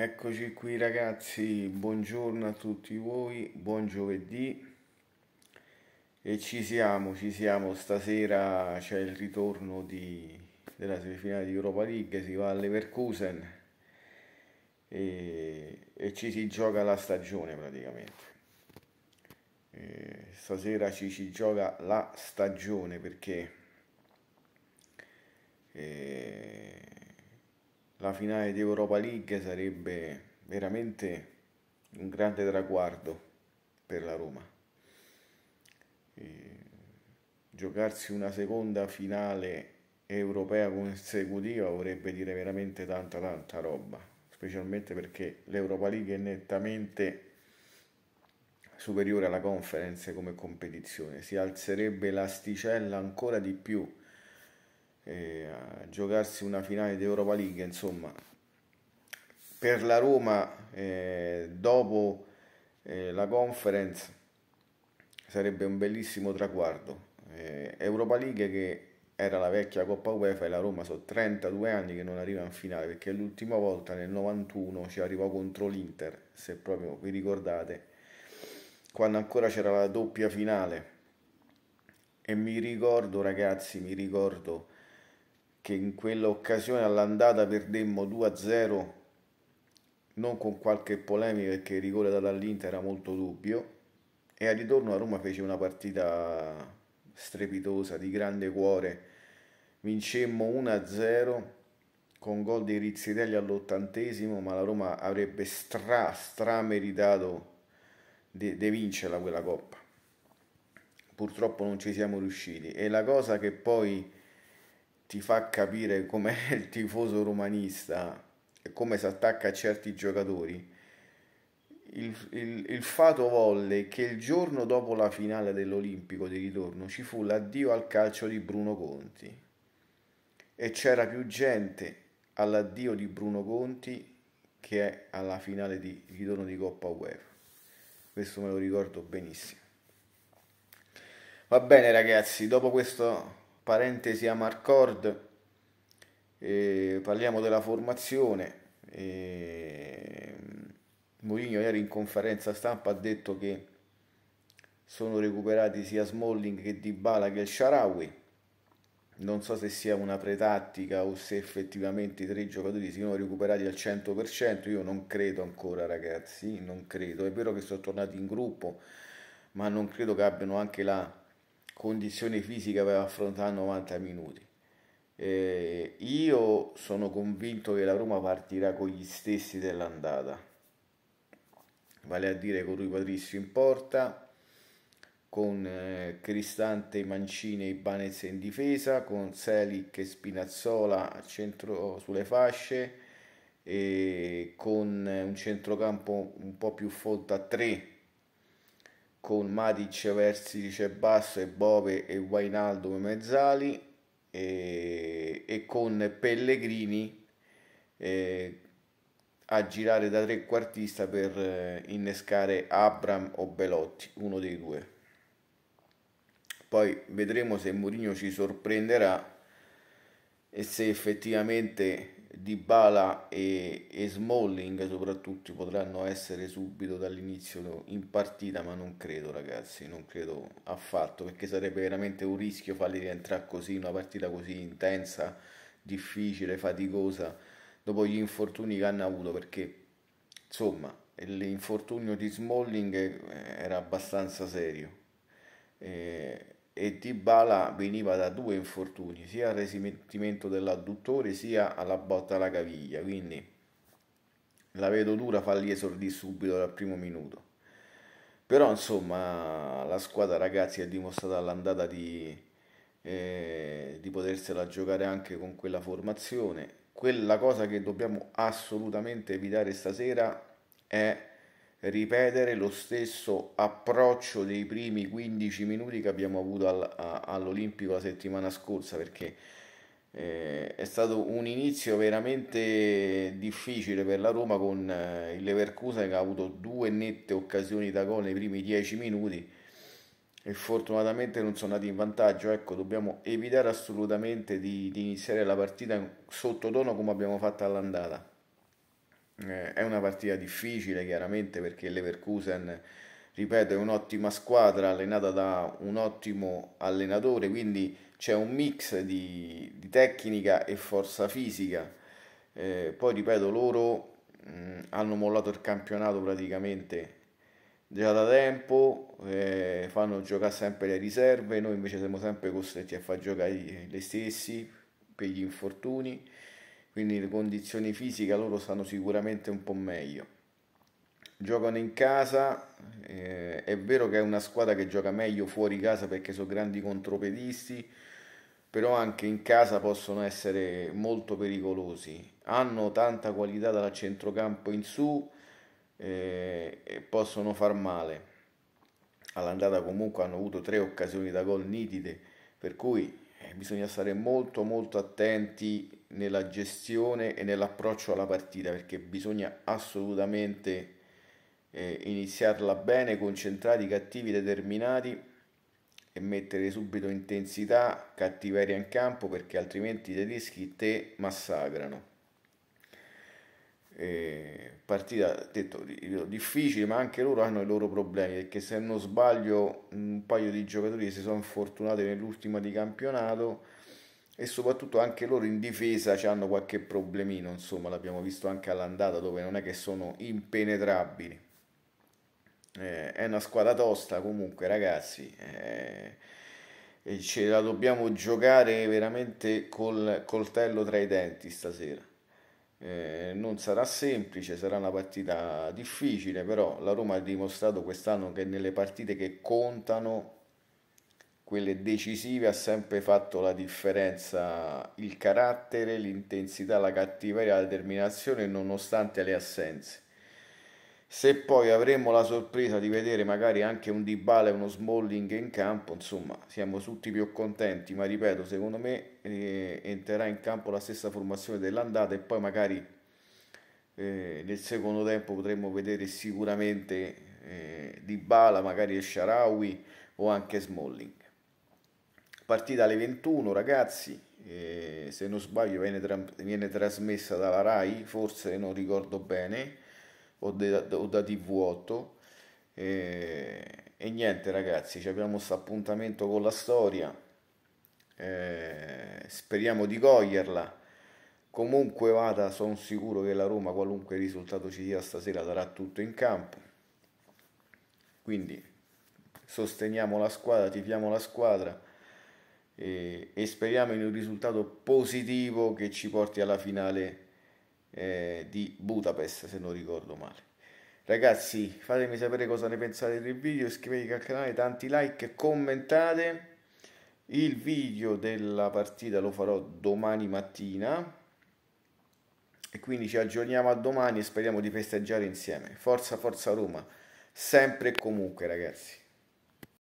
Eccoci qui ragazzi, buongiorno a tutti voi, buon giovedì e ci siamo, ci siamo, stasera c'è il ritorno di, della semifinale di Europa League, si va all'Everkusen e, e ci si gioca la stagione praticamente. E stasera ci si gioca la stagione perché... E, eh, la finale di Europa League sarebbe veramente un grande traguardo per la Roma. E giocarsi una seconda finale europea consecutiva vorrebbe dire veramente tanta tanta roba, specialmente perché l'Europa League è nettamente superiore alla conference come competizione, si alzerebbe l'asticella ancora di più eh, giocarsi una finale di Europa League, insomma, per la Roma eh, dopo eh, la conference sarebbe un bellissimo traguardo. Eh, Europa League che era la vecchia Coppa UEFA e la Roma sono 32 anni che non arriva in finale perché l'ultima volta nel 91 ci arrivò contro l'Inter, se proprio vi ricordate, quando ancora c'era la doppia finale. E mi ricordo ragazzi, mi ricordo che in quell'occasione all'andata perdemmo 2-0 non con qualche polemica perché il rigore dato all'Inter era molto dubbio e al ritorno a Roma fece una partita strepitosa di grande cuore vincemmo 1-0 con gol di Rizzitelli all'ottantesimo ma la Roma avrebbe stra stra meritato di vincerla quella coppa purtroppo non ci siamo riusciti e la cosa che poi ti fa capire com'è il tifoso romanista e come si attacca a certi giocatori. Il, il, il, fato volle che il giorno dopo la finale dell'Olimpico di ritorno ci fu l'addio al calcio di Bruno Conti e c'era più gente all'addio di Bruno Conti che alla finale di ritorno di Coppa UEFA. Questo me lo ricordo benissimo. Va bene ragazzi, dopo questo parentesi Amarcord, eh, parliamo della formazione. Eh, Mourinho ieri in conferenza stampa ha detto che sono recuperati sia Smalling che Dybala che il Sharawi. Non so se sia una pretattica o se effettivamente i tre giocatori siano recuperati al 100%, io non credo ancora ragazzi, non credo. È vero che sono tornati in gruppo, ma non credo che abbiano anche la condizione fisica per affrontare 90 minuti. Eh, io sono convinto che la Roma partirà con gli stessi dell'andata, vale a dire con Rui Patricio in porta, con eh, Cristante, Mancini e Ibanez in difesa, con Selic e Spinazzola a centro, sulle fasce, e con eh, un centrocampo un po' più folto a 3 con Matic, Versice, Basso e Bove e Wainaldo mezzali e, e con Pellegrini eh, a girare da trequartista per eh, innescare Abram o Belotti, uno dei due. Poi vedremo se Mourinho ci sorprenderà e se effettivamente Dybala e, e Smalling soprattutto potranno essere subito dall'inizio in partita ma non credo ragazzi non credo affatto perché sarebbe veramente un rischio farli rientrare così in una partita così intensa difficile faticosa dopo gli infortuni che hanno avuto perché insomma l'infortunio di Smalling era abbastanza serio e e Dybala veniva da due infortuni, sia al resentimento dell'adduttore sia alla botta alla caviglia, quindi la vedo dura farli esordire subito dal primo minuto. Però insomma la squadra ragazzi ha dimostrato all'andata di, eh, di potersela giocare anche con quella formazione. Quella cosa che dobbiamo assolutamente evitare stasera è ripetere lo stesso approccio dei primi 15 minuti che abbiamo avuto al, a, all'Olimpico la settimana scorsa perché eh, è stato un inizio veramente difficile per la Roma con eh, il Leverkusen che ha avuto due nette occasioni da gol nei primi 10 minuti e fortunatamente non sono andati in vantaggio. Ecco, dobbiamo evitare assolutamente di, di iniziare la partita sottotono come abbiamo fatto all'andata. Eh, è una partita difficile chiaramente perché l'Everkusen, ripeto, è un'ottima squadra allenata da un ottimo allenatore, quindi c'è un mix di, di tecnica e forza fisica. Eh, poi, ripeto, loro mh, mm, hanno mollato il campionato praticamente già da tempo, eh, fanno giocare sempre le riserve, noi invece siamo sempre costretti a far giocare le stessi per gli infortuni quindi le condizioni fisiche loro stanno sicuramente un po' meglio. Giocano in casa, eh, è vero che è una squadra che gioca meglio fuori casa perché sono grandi contropedisti, però anche in casa possono essere molto pericolosi. Hanno tanta qualità dal centrocampo in su eh, e possono far male. All'andata comunque hanno avuto tre occasioni da gol nitide, per cui eh, bisogna stare molto molto attenti nella gestione e nell'approccio alla partita perché bisogna assolutamente eh, iniziarla bene, concentrati, cattivi, determinati e mettere subito intensità, cattiveria in campo perché altrimenti i tedeschi te massacrano. Eh, partita detto, difficile, ma anche loro hanno i loro problemi perché se non sbaglio un paio di giocatori si sono fortunati nell'ultima di campionato e soprattutto anche loro in difesa hanno qualche problemino, insomma l'abbiamo visto anche all'andata dove non è che sono impenetrabili. Eh, è una squadra tosta comunque ragazzi eh, e ce la dobbiamo giocare veramente col coltello tra i denti stasera. Eh, non sarà semplice, sarà una partita difficile, però la Roma ha dimostrato quest'anno che nelle partite che contano quelle decisive, ha sempre fatto la differenza il carattere, l'intensità, la cattiveria, la determinazione nonostante le assenze. Se poi avremo la sorpresa di vedere magari anche un Dybala e uno Smalling in campo, insomma, siamo tutti più contenti, ma ripeto, secondo me eh, entrerà in campo la stessa formazione dell'andata e poi magari eh, nel secondo tempo potremo vedere sicuramente eh, Dybala, magari Sharawi o anche Smalling partita alle 21 ragazzi, eh, se non sbaglio viene, tra viene, trasmessa dalla RAI, forse non ricordo bene, o, o da TV8. Eh, e niente ragazzi, abbiamo questo appuntamento con la storia, eh, speriamo di coglierla. Comunque vada, sono sicuro che la Roma, qualunque risultato ci dia stasera, darà tutto in campo. Quindi sosteniamo la squadra, tifiamo la squadra e, e, speriamo in un risultato positivo che ci porti alla finale eh, di Budapest se non ricordo male ragazzi fatemi sapere cosa ne pensate del video iscrivetevi al canale tanti like commentate il video della partita lo farò domani mattina e quindi ci aggiorniamo a domani e speriamo di festeggiare insieme forza forza Roma sempre e comunque ragazzi